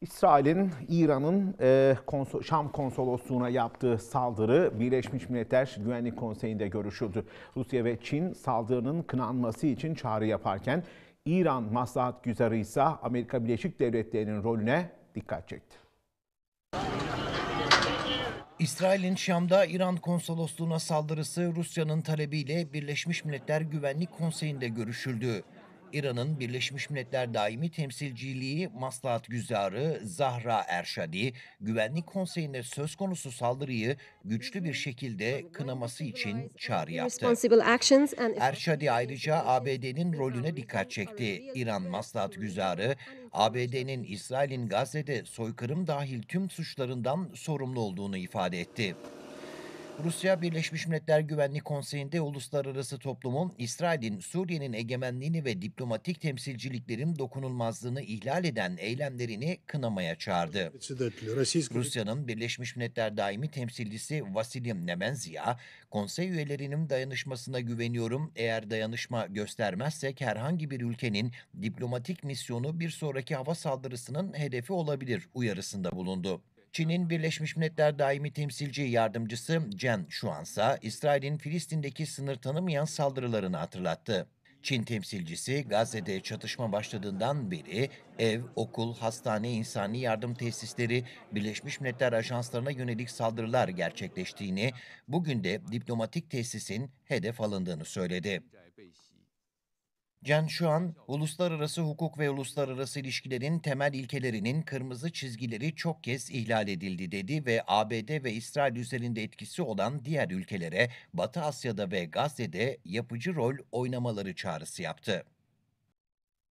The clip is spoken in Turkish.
İsrail'in İran'ın e, konso, Şam konsolosluğuna yaptığı saldırı Birleşmiş Milletler Güvenlik Konseyi'nde görüşüldü. Rusya ve Çin saldırının kınanması için çağrı yaparken İran maslahat güzarı ise Amerika Birleşik Devletleri'nin rolüne dikkat çekti. İsrail'in Şam'da İran konsolosluğuna saldırısı Rusya'nın talebiyle Birleşmiş Milletler Güvenlik Konseyi'nde görüşüldü. İran'ın Birleşmiş Milletler Daimi Temsilciliği Maslahat Güzarı Zahra Erşadi, Güvenlik Konseyinde söz konusu saldırıyı güçlü bir şekilde kınaması için çağrı yaptı. Erşadi ayrıca ABD'nin rolüne dikkat çekti. İran Maslahat Güzarı, ABD'nin İsrail'in Gazze'de soykırım dahil tüm suçlarından sorumlu olduğunu ifade etti. Rusya Birleşmiş Milletler Güvenlik Konseyi'nde uluslararası toplumun İsrail'in Suriye'nin egemenliğini ve diplomatik temsilciliklerin dokunulmazlığını ihlal eden eylemlerini kınamaya çağırdı. Rusya'nın Birleşmiş Milletler Daimi Temsilcisi Vasilim Nemenzia, konsey üyelerinin dayanışmasına güveniyorum. Eğer dayanışma göstermezsek herhangi bir ülkenin diplomatik misyonu bir sonraki hava saldırısının hedefi olabilir uyarısında bulundu. Çin'in Birleşmiş Milletler Daimi Temsilci Yardımcısı Jen şuansa, İsrail'in Filistin'deki sınır tanımayan saldırılarını hatırlattı. Çin temsilcisi Gazze'de çatışma başladığından beri ev, okul, hastane, insani yardım tesisleri, Birleşmiş Milletler ajanslarına yönelik saldırılar gerçekleştiğini, bugün de diplomatik tesisin hedef alındığını söyledi. Can şu an uluslararası hukuk ve uluslararası ilişkilerin temel ilkelerinin kırmızı çizgileri çok kez ihlal edildi dedi ve ABD ve İsrail üzerinde etkisi olan diğer ülkelere Batı Asya'da ve Gazze'de yapıcı rol oynamaları çağrısı yaptı.